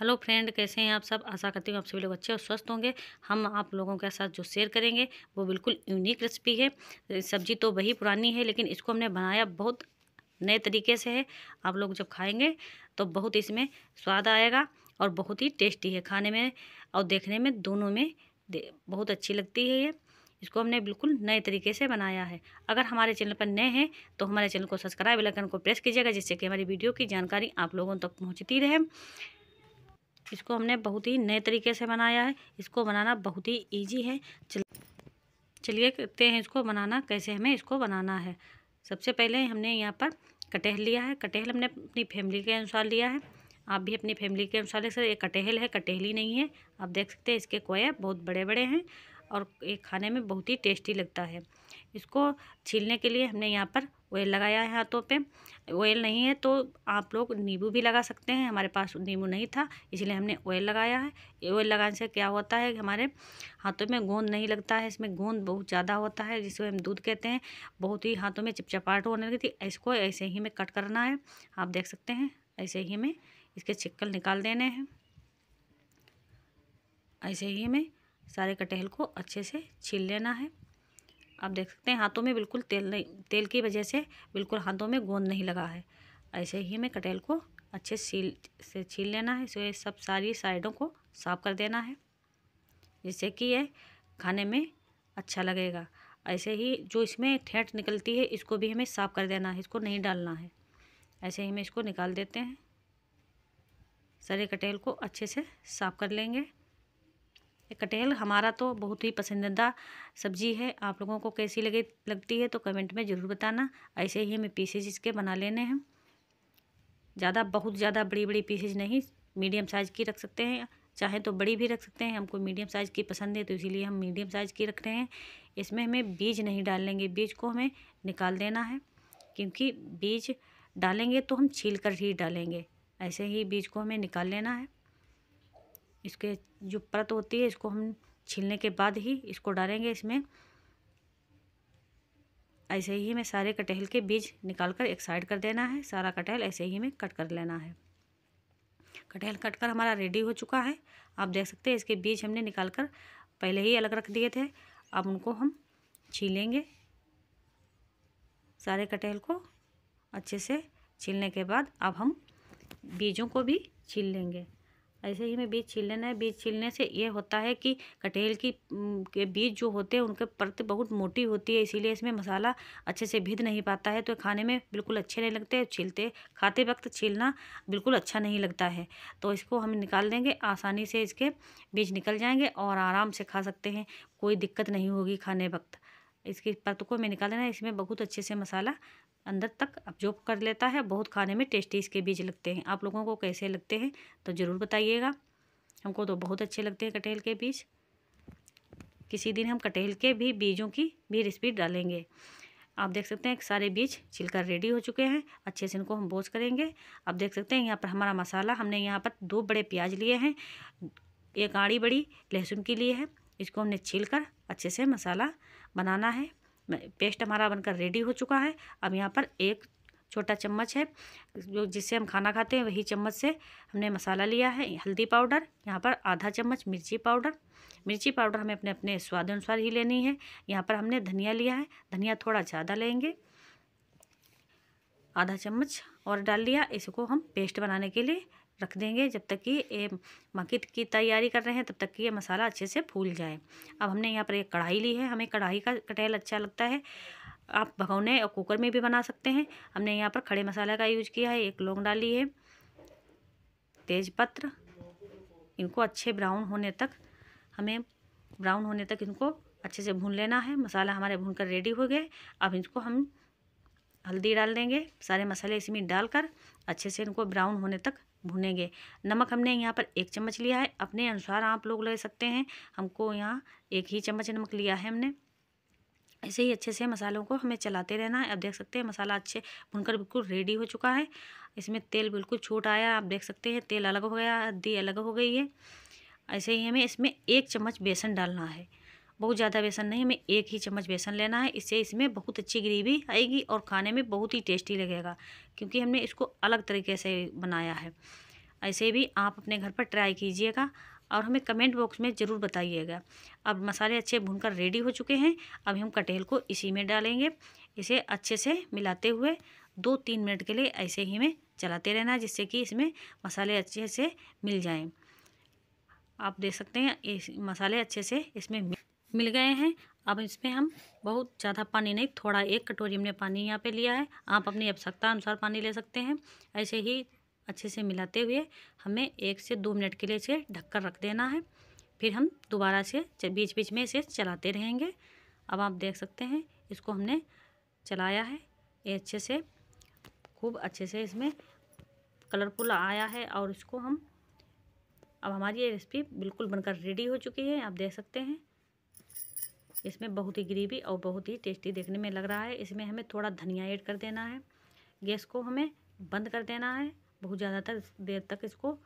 hello friend कैसे हैं आप सब आशा करती हूँ आप सभी लोग अच्छे और स्वस्थ होंगे हम आप लोगों के साथ जो शेयर करेंगे वो बिल्कुल यूनिक रेसिपी है सब्जी तो वही पुरानी है लेकिन इसको हमने बनाया बहुत नए तरीके से है आप लोग जब खाएंगे तो बहुत इसमें स्वाद आएगा और बहुत ही टेस्टी है खाने में और देखने में दोनों में बहुत अच्छी लगती है ये इसको हमने बिल्कुल नए तरीके से बनाया है अगर हमारे चैनल पर नए हैं तो हमारे चैनल को सब्सक्राइब लगन को प्रेस कीजिएगा जिससे कि हमारी वीडियो की जानकारी आप लोगों तक पहुँचती रहे इसको हमने बहुत ही नए तरीके से बनाया है इसको बनाना बहुत ही ईजी है चलिए करते हैं इसको बनाना कैसे हमें इसको बनाना है सबसे पहले हमने यहाँ पर कटहल लिया है कटहल हमने अपनी फैमिली के अनुसार लिया है आप भी अपनी फैमिली के अनुसार ले सकते ये कटहल है कटहली नहीं है आप देख सकते हैं इसके कोयर बहुत बड़े बड़े हैं और ये खाने में बहुत ही टेस्टी लगता है इसको छीलने के लिए हमने यहाँ पर ऑयल लगाया है हाथों पे ऑयल नहीं है तो आप लोग नींबू भी लगा सकते हैं हमारे पास नींबू नहीं था इसलिए हमने ऑयल लगाया है ऑयल लगाने से क्या होता है हमारे हाथों में गोंद नहीं लगता है इसमें गोंद बहुत ज़्यादा होता है जिसे हम दूध कहते हैं बहुत ही हाथों में चिपचपाट होने लगी थी इसको ऐसे ही में कट करना है आप देख सकते हैं ऐसे ही में इसके छिक्कल निकाल देने हैं ऐसे ही में सारे कटहल को अच्छे से छील लेना है आप देख सकते हैं हाथों में बिल्कुल तेल नहीं तेल की वजह से बिल्कुल हाथों में गोंद नहीं लगा है ऐसे ही हमें कटहल को अच्छे सील से छील लेना है इसे सब सारी साइडों को साफ कर देना है जिससे कि यह खाने में अच्छा लगेगा ऐसे ही जो इसमें ठेठ निकलती है इसको भी हमें साफ़ कर देना है इसको नहीं डालना है ऐसे ही हमें इसको निकाल देते हैं सारे कटहल को अच्छे से साफ़ कर लेंगे कटहल हमारा तो बहुत ही पसंदीदा सब्जी है आप लोगों को कैसी लगे लगती है तो कमेंट में ज़रूर बताना ऐसे ही हमें पीसेज इसके बना लेने हैं ज़्यादा बहुत ज़्यादा बड़ी बड़ी पीसेज नहीं मीडियम साइज़ की रख सकते हैं चाहे तो बड़ी भी रख सकते हैं हमको मीडियम साइज़ की पसंद है तो इसीलिए हम मीडियम साइज़ की रख रहे हैं इसमें हमें बीज नहीं डालेंगे बीज को हमें निकाल देना है क्योंकि बीज डालेंगे तो हम छील कर ही डालेंगे ऐसे ही बीज को हमें निकाल लेना है इसके जो परत होती है इसको हम छीलने के बाद ही इसको डालेंगे इसमें ऐसे ही में सारे कटहल के बीज निकाल कर एक साइड कर देना है सारा कटहल ऐसे ही में कट कर लेना है कटहल कट कर हमारा रेडी हो चुका है आप देख सकते हैं इसके बीज हमने निकाल कर पहले ही अलग रख दिए थे अब उनको हम छीलेंगे सारे कटहल को अच्छे से छीलने के बाद अब हम बीजों को भी छील लेंगे ऐसे ही में बीज छील लेना है बीज छीलने से ये होता है कि कटहल की के बीज जो होते हैं उनके परत बहुत मोटी होती है इसीलिए इसमें मसाला अच्छे से भिद नहीं पाता है तो खाने में बिल्कुल अच्छे नहीं लगते छीलते खाते वक्त छीलना बिल्कुल अच्छा नहीं लगता है तो इसको हम निकाल देंगे आसानी से इसके बीज निकल जाएंगे और आराम से खा सकते हैं कोई दिक्कत नहीं होगी खाने वक्त इसकी परत को मैं निकाल देना इसमें बहुत अच्छे से मसाला अंदर तक अब्जॉर्ब कर लेता है बहुत खाने में टेस्टी इसके बीज लगते हैं आप लोगों को कैसे लगते हैं तो ज़रूर बताइएगा हमको तो बहुत अच्छे लगते हैं कटहल के बीज किसी दिन हम कटहल के भी बीजों की भी रेसिपी डालेंगे आप देख सकते हैं सारे बीज छिलकर रेडी हो चुके हैं अच्छे से इनको हम बोझ करेंगे आप देख सकते हैं यहाँ पर हमारा मसाला हमने यहाँ पर दो बड़े प्याज लिए हैं एक आड़ी बड़ी लहसुन की लिए है इसको हमने छील कर अच्छे से मसाला बनाना है पेस्ट हमारा बनकर रेडी हो चुका है अब यहाँ पर एक छोटा चम्मच है जो जिससे हम खाना खाते हैं वही चम्मच से हमने मसाला लिया है हल्दी पाउडर यहाँ पर आधा चम्मच मिर्ची पाउडर मिर्ची पाउडर हमें अपने अपने स्वाद अनुसार ही लेनी है यहाँ पर हमने धनिया लिया है धनिया थोड़ा ज़्यादा लेंगे आधा चम्मच और डाल लिया इसको हम पेस्ट बनाने के लिए रख देंगे जब तक कि ये मक्की की तैयारी कर रहे हैं तब तक कि ये मसाला अच्छे से फूल जाए अब हमने यहाँ पर एक कढ़ाई ली है हमें कढ़ाई का कटहल अच्छा लगता है आप भगौने और कुकर में भी बना सकते हैं हमने यहाँ पर खड़े मसाला का यूज किया है एक लौंग डाली है तेज़पत्र इनको अच्छे ब्राउन होने तक हमें ब्राउन होने तक इनको अच्छे से भून लेना है मसाला हमारे भून कर रेडी हो गए अब इनको हम हल्दी डाल देंगे सारे मसाले इसमें डालकर अच्छे से इनको ब्राउन होने तक भुनेंगे नमक हमने यहाँ पर एक चम्मच लिया है अपने अनुसार आप लोग ले सकते हैं हमको यहाँ एक ही चम्मच नमक लिया है हमने ऐसे ही अच्छे से मसालों को हमें चलाते रहना है आप देख सकते हैं मसाला अच्छे भुनकर बिल्कुल रेडी हो चुका है इसमें तेल बिल्कुल छूट आया आप देख सकते हैं तेल अलग हो गया हद्दी अलग हो गई है ऐसे ही हमें इसमें एक चम्मच बेसन डालना है बहुत ज़्यादा बेसन नहीं हमें एक ही चम्मच बेसन लेना है इससे इसमें बहुत अच्छी ग्रेवी आएगी और खाने में बहुत ही टेस्टी लगेगा क्योंकि हमने इसको अलग तरीके से बनाया है ऐसे भी आप अपने घर पर ट्राई कीजिएगा और हमें कमेंट बॉक्स में ज़रूर बताइएगा अब मसाले अच्छे भूनकर रेडी हो चुके हैं अभी हम कटेल को इसी में डालेंगे इसे अच्छे से मिलाते हुए दो तीन मिनट के लिए ऐसे ही में चलाते रहना जिससे कि इसमें मसाले अच्छे से मिल जाएं आप देख सकते हैं इस मसाले अच्छे से इसमें मिल मिल गए हैं अब इसमें हम बहुत ज़्यादा पानी नहीं थोड़ा एक कटोरी हमने पानी यहाँ पे लिया है आप अपनी आवश्यकता अनुसार पानी ले सकते हैं ऐसे ही अच्छे से मिलाते हुए हमें एक से दो मिनट के लिए इसे ढककर रख देना है फिर हम दोबारा से बीच बीच में इसे चलाते रहेंगे अब आप देख सकते हैं इसको हमने चलाया है ये अच्छे से खूब अच्छे से इसमें कलरफुल आया है और इसको हम अब हमारी ये रेसिपी बिल्कुल बनकर रेडी हो चुकी है आप देख सकते हैं इसमें बहुत ही ग्रेवी और बहुत ही टेस्टी देखने में लग रहा है इसमें हमें थोड़ा धनिया ऐड कर देना है गैस को हमें बंद कर देना है बहुत ज़्यादा तक देर तक इसको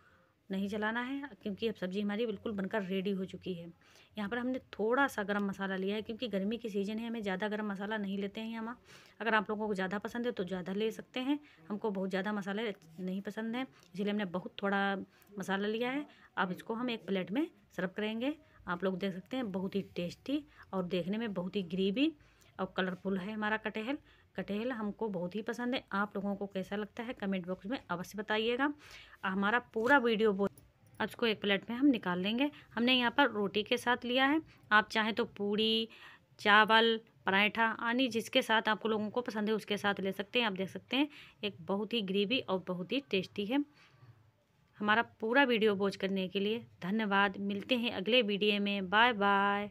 नहीं चलाना है क्योंकि अब सब्ज़ी हमारी बिल्कुल बनकर रेडी हो चुकी है यहाँ पर हमने थोड़ा सा गरम मसाला लिया है क्योंकि गर्मी की सीज़न है हमें ज़्यादा गरम मसाला नहीं लेते हैं हम अगर आप लोगों को ज़्यादा पसंद है तो ज़्यादा ले सकते हैं हमको बहुत ज़्यादा मसाले नहीं पसंद हैं इसीलिए हमने बहुत थोड़ा मसाला लिया है अब इसको हम एक प्लेट में सर्व करेंगे आप लोग देख सकते हैं बहुत ही टेस्टी और देखने में बहुत ही ग्रीवी और कलरफुल है हमारा कटहल कटहल हमको बहुत ही पसंद है आप लोगों को कैसा लगता है कमेंट बॉक्स में अवश्य बताइएगा हमारा पूरा वीडियो आज को एक प्लेट में हम निकाल लेंगे हमने यहाँ पर रोटी के साथ लिया है आप चाहें तो पूड़ी चावल पराठा आनी जिसके साथ आपको लोगों को पसंद है उसके साथ ले सकते हैं आप देख सकते हैं एक बहुत ही ग्रेवी और बहुत ही टेस्टी है हमारा पूरा वीडियो वॉच करने के लिए धन्यवाद मिलते हैं अगले वीडियो में बाय बाय